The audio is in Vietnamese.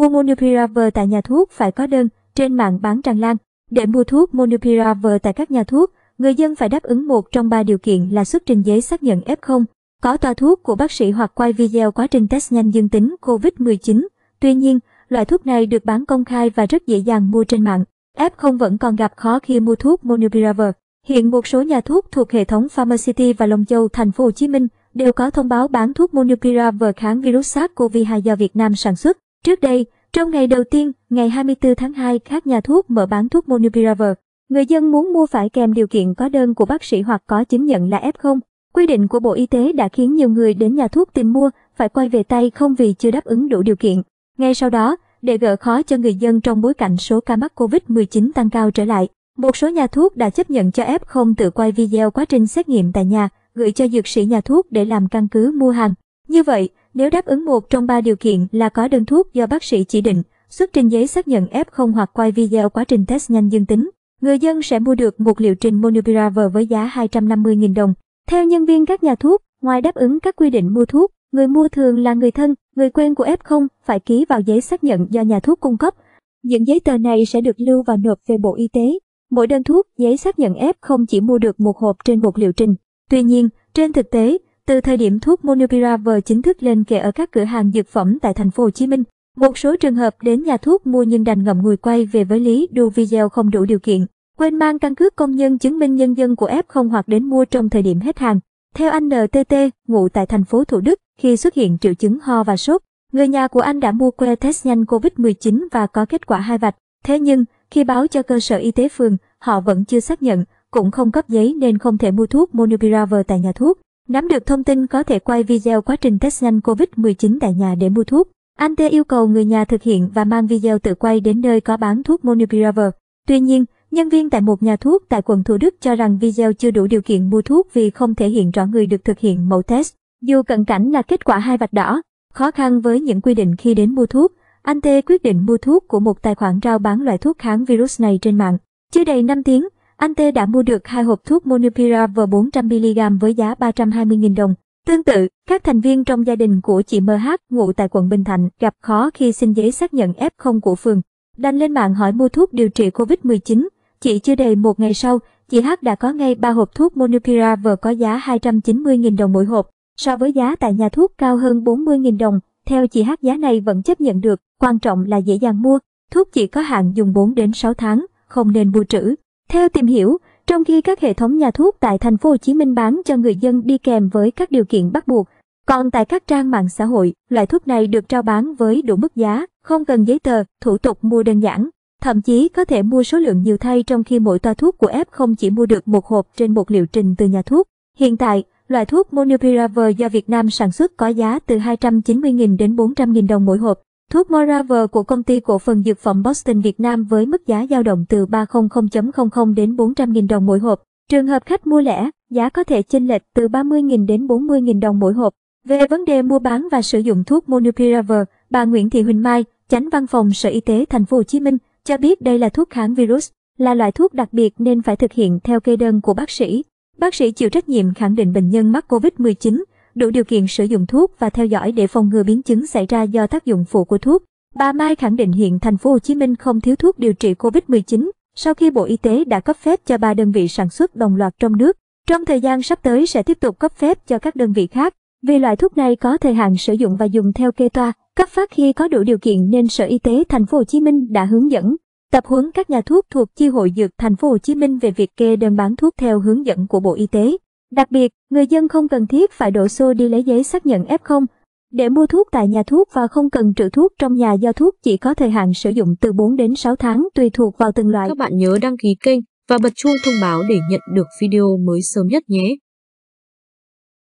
Mua Monopiravir tại nhà thuốc phải có đơn, trên mạng bán tràn lan. Để mua thuốc Monopiravir tại các nhà thuốc, người dân phải đáp ứng một trong ba điều kiện là xuất trình giấy xác nhận F0, có toa thuốc của bác sĩ hoặc quay video quá trình test nhanh dương tính COVID-19. Tuy nhiên, loại thuốc này được bán công khai và rất dễ dàng mua trên mạng. F0 vẫn còn gặp khó khi mua thuốc Monopiravir. Hiện một số nhà thuốc thuộc hệ thống Pharmacity và Long Châu, thành phố Hồ Chí Minh đều có thông báo bán thuốc Monopiravir kháng virus SARS-CoV-2 do Việt Nam sản xuất. Trước đây, trong ngày đầu tiên, ngày 24 tháng 2, các nhà thuốc mở bán thuốc Monupiravir. Người dân muốn mua phải kèm điều kiện có đơn của bác sĩ hoặc có chứng nhận là F0. Quy định của Bộ Y tế đã khiến nhiều người đến nhà thuốc tìm mua phải quay về tay không vì chưa đáp ứng đủ điều kiện. Ngay sau đó, để gỡ khó cho người dân trong bối cảnh số ca mắc COVID-19 tăng cao trở lại, một số nhà thuốc đã chấp nhận cho F0 tự quay video quá trình xét nghiệm tại nhà, gửi cho dược sĩ nhà thuốc để làm căn cứ mua hàng. Như vậy, nếu đáp ứng một trong ba điều kiện là có đơn thuốc do bác sĩ chỉ định, xuất trình giấy xác nhận F0 hoặc quay video quá trình test nhanh dương tính, người dân sẽ mua được một liệu trình Monopiravir với giá 250.000 đồng. Theo nhân viên các nhà thuốc, ngoài đáp ứng các quy định mua thuốc, người mua thường là người thân, người quen của F0 phải ký vào giấy xác nhận do nhà thuốc cung cấp. Những giấy tờ này sẽ được lưu và nộp về Bộ Y tế. Mỗi đơn thuốc, giấy xác nhận F0 chỉ mua được một hộp trên một liệu trình. Tuy nhiên, trên thực tế, từ thời điểm thuốc Monopiravir chính thức lên kệ ở các cửa hàng dược phẩm tại thành phố Hồ Chí Minh, một số trường hợp đến nhà thuốc mua nhưng đành ngậm ngùi quay về với lý đu video không đủ điều kiện, quên mang căn cước công nhân chứng minh nhân dân của F0 hoặc đến mua trong thời điểm hết hàng. Theo anh NTT, ngụ tại thành phố Thủ Đức, khi xuất hiện triệu chứng ho và sốt, người nhà của anh đã mua que test nhanh COVID-19 và có kết quả hai vạch. Thế nhưng, khi báo cho cơ sở y tế phường, họ vẫn chưa xác nhận, cũng không cấp giấy nên không thể mua thuốc Monopiravir tại nhà thuốc. Nắm được thông tin có thể quay video quá trình test nhanh COVID-19 tại nhà để mua thuốc. Anh T yêu cầu người nhà thực hiện và mang video tự quay đến nơi có bán thuốc Monopiravir. Tuy nhiên, nhân viên tại một nhà thuốc tại quận Thủ Đức cho rằng video chưa đủ điều kiện mua thuốc vì không thể hiện rõ người được thực hiện mẫu test. Dù cận cảnh là kết quả hai vạch đỏ, khó khăn với những quy định khi đến mua thuốc, anh T quyết định mua thuốc của một tài khoản rao bán loại thuốc kháng virus này trên mạng. Chưa đầy 5 tiếng, anh Tê đã mua được hai hộp thuốc Monupiravir 400mg với giá 320.000 đồng. Tương tự, các thành viên trong gia đình của chị MH ngụ tại quận Bình Thạnh gặp khó khi xin giấy xác nhận F0 của phường. Đành lên mạng hỏi mua thuốc điều trị COVID-19. Chỉ chưa đầy một ngày sau, chị H đã có ngay 3 hộp thuốc Monupiravir có giá 290.000 đồng mỗi hộp, so với giá tại nhà thuốc cao hơn 40.000 đồng. Theo chị H giá này vẫn chấp nhận được, quan trọng là dễ dàng mua. Thuốc chỉ có hạn dùng 4 đến 6 tháng, không nên mua trữ. Theo tìm hiểu, trong khi các hệ thống nhà thuốc tại thành phố Hồ Chí Minh bán cho người dân đi kèm với các điều kiện bắt buộc, còn tại các trang mạng xã hội, loại thuốc này được trao bán với đủ mức giá, không cần giấy tờ, thủ tục mua đơn giản. Thậm chí có thể mua số lượng nhiều thay trong khi mỗi toa thuốc của F không chỉ mua được một hộp trên một liệu trình từ nhà thuốc. Hiện tại, loại thuốc Monopiravir do Việt Nam sản xuất có giá từ 290.000 đến 400.000 đồng mỗi hộp. Thuốc Moraver của công ty cổ phần dược phẩm Boston Việt Nam với mức giá dao động từ 300.00 đến 400.000 đồng mỗi hộp. Trường hợp khách mua lẻ, giá có thể chênh lệch từ 30.000 đến 40.000 đồng mỗi hộp. Về vấn đề mua bán và sử dụng thuốc Monupiravir, bà Nguyễn Thị Huỳnh Mai, Chánh Văn phòng Sở Y tế Thành phố Hồ Chí Minh cho biết đây là thuốc kháng virus, là loại thuốc đặc biệt nên phải thực hiện theo kê đơn của bác sĩ. Bác sĩ chịu trách nhiệm khẳng định bệnh nhân mắc COVID-19 đủ điều kiện sử dụng thuốc và theo dõi để phòng ngừa biến chứng xảy ra do tác dụng phụ của thuốc. Bà Mai khẳng định hiện thành phố Hồ Chí Minh không thiếu thuốc điều trị COVID-19 sau khi Bộ Y tế đã cấp phép cho ba đơn vị sản xuất đồng loạt trong nước. Trong thời gian sắp tới sẽ tiếp tục cấp phép cho các đơn vị khác. Vì loại thuốc này có thời hạn sử dụng và dùng theo kê toa, cấp phát khi có đủ điều kiện nên Sở Y tế thành phố Hồ Chí Minh đã hướng dẫn tập huấn các nhà thuốc thuộc chi hội dược thành phố Hồ Chí Minh về việc kê đơn bán thuốc theo hướng dẫn của Bộ Y tế. Đặc biệt, người dân không cần thiết phải đổ xô đi lấy giấy xác nhận F0 để mua thuốc tại nhà thuốc và không cần trữ thuốc trong nhà do thuốc chỉ có thời hạn sử dụng từ 4 đến 6 tháng tùy thuộc vào từng loại. Các bạn nhớ đăng ký kênh và bật chuông thông báo để nhận được video mới sớm nhất nhé.